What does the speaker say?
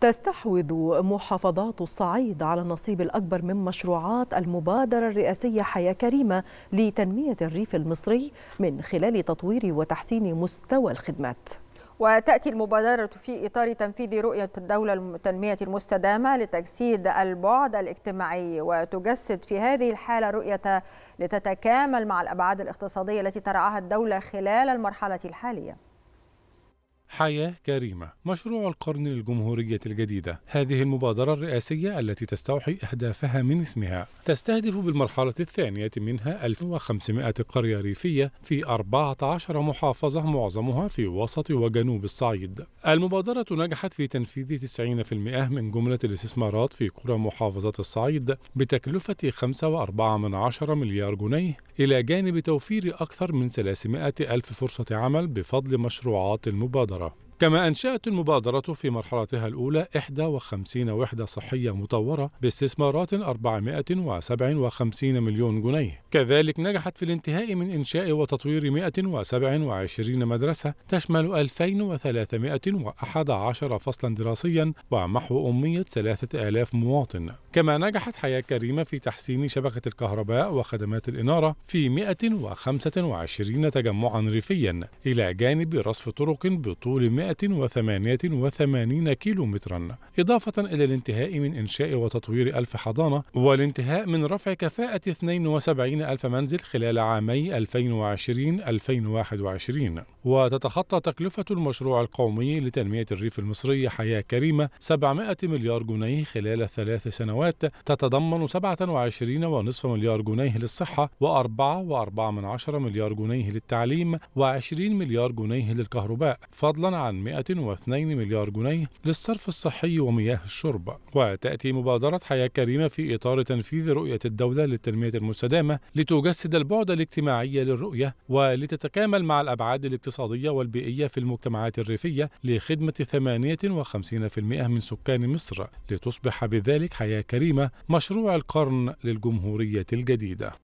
تستحوذ محافظات الصعيد على النصيب الأكبر من مشروعات المبادرة الرئاسية حياة كريمة لتنمية الريف المصري من خلال تطوير وتحسين مستوى الخدمات وتأتي المبادرة في إطار تنفيذ رؤية الدولة التنمية المستدامة لتجسيد البعد الاجتماعي وتجسد في هذه الحالة رؤية لتتكامل مع الأبعاد الاقتصادية التي ترعاها الدولة خلال المرحلة الحالية حياة كريمة مشروع القرن للجمهورية الجديدة هذه المبادرة الرئاسية التي تستوحي أهدافها من اسمها تستهدف بالمرحلة الثانية منها 1500 قرية ريفية في 14 محافظة معظمها في وسط وجنوب الصعيد المبادرة نجحت في تنفيذ 90% من جملة الاستثمارات في قرى محافظة الصعيد بتكلفة 5.4 مليار جنيه إلى جانب توفير أكثر من 300 ألف فرصة عمل بفضل مشروعات المبادرة كما أنشأت المبادرة في مرحلتها الأولى 51 وحدة صحية مطورة باستثمارات 457 مليون جنيه كذلك نجحت في الانتهاء من إنشاء وتطوير 127 مدرسة تشمل 2311 فصلا دراسيا ومحو أمية 3000 مواطن كما نجحت حياة كريمة في تحسين شبكة الكهرباء وخدمات الإنارة في 125 تجمعا ريفيا إلى جانب رصف طرق بطول 100 كيلو مترا إضافة إلى الانتهاء من إنشاء وتطوير ألف حضانة والانتهاء من رفع كفاءة 72 ألف منزل خلال عامي 2020-2021 وتتخطى تكلفة المشروع القومي لتنمية الريف المصري حياة كريمة 700 مليار جنيه خلال ثلاث سنوات تتضمن 27.5 مليار جنيه للصحة و4.4 مليار جنيه للتعليم و20 مليار جنيه للكهرباء فضلا عن عن 102 مليار جنيه للصرف الصحي ومياه الشرب وتأتي مبادرة حياة كريمة في إطار تنفيذ رؤية الدولة للتنمية المستدامة لتجسد البعد الاجتماعي للرؤية ولتتكامل مع الأبعاد الاقتصادية والبيئية في المجتمعات الريفية لخدمة 58% من سكان مصر لتصبح بذلك حياة كريمة مشروع القرن للجمهورية الجديدة